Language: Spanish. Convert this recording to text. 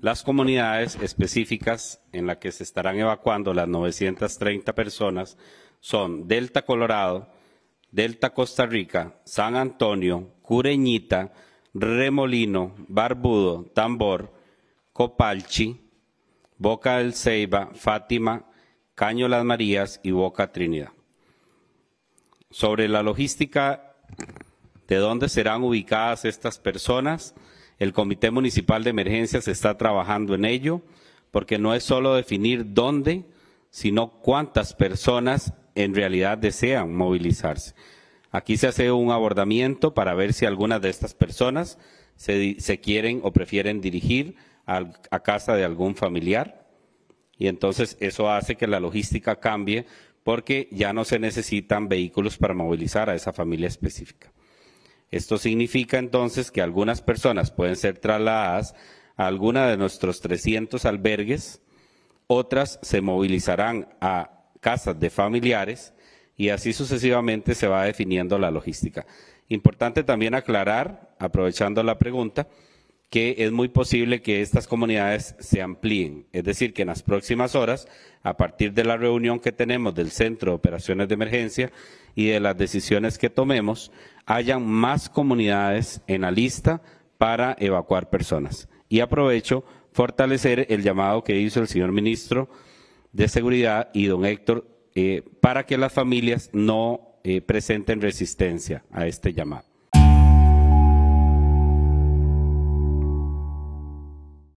las comunidades específicas en las que se estarán evacuando las 930 personas son Delta Colorado, Delta Costa Rica, San Antonio, Cureñita, Remolino, Barbudo, Tambor, Copalchi, Boca del Ceiba, Fátima, Caño Las Marías y Boca Trinidad. Sobre la logística de dónde serán ubicadas estas personas, el Comité Municipal de Emergencias está trabajando en ello, porque no es solo definir dónde, sino cuántas personas en realidad desean movilizarse. Aquí se hace un abordamiento para ver si algunas de estas personas se, quieren o prefieren dirigir a casa de algún familiar. Y entonces eso hace que la logística cambie porque ya no se necesitan vehículos para movilizar a esa familia específica. Esto significa entonces que algunas personas pueden ser trasladadas a alguna de nuestros 300 albergues, otras se movilizarán a casas de familiares y así sucesivamente se va definiendo la logística. Importante también aclarar, aprovechando la pregunta, que es muy posible que estas comunidades se amplíen. Es decir, que en las próximas horas, a partir de la reunión que tenemos del Centro de Operaciones de Emergencia y de las decisiones que tomemos, hayan más comunidades en la lista para evacuar personas. Y aprovecho fortalecer el llamado que hizo el señor ministro de Seguridad y don Héctor eh, para que las familias no eh, presenten resistencia a este llamado.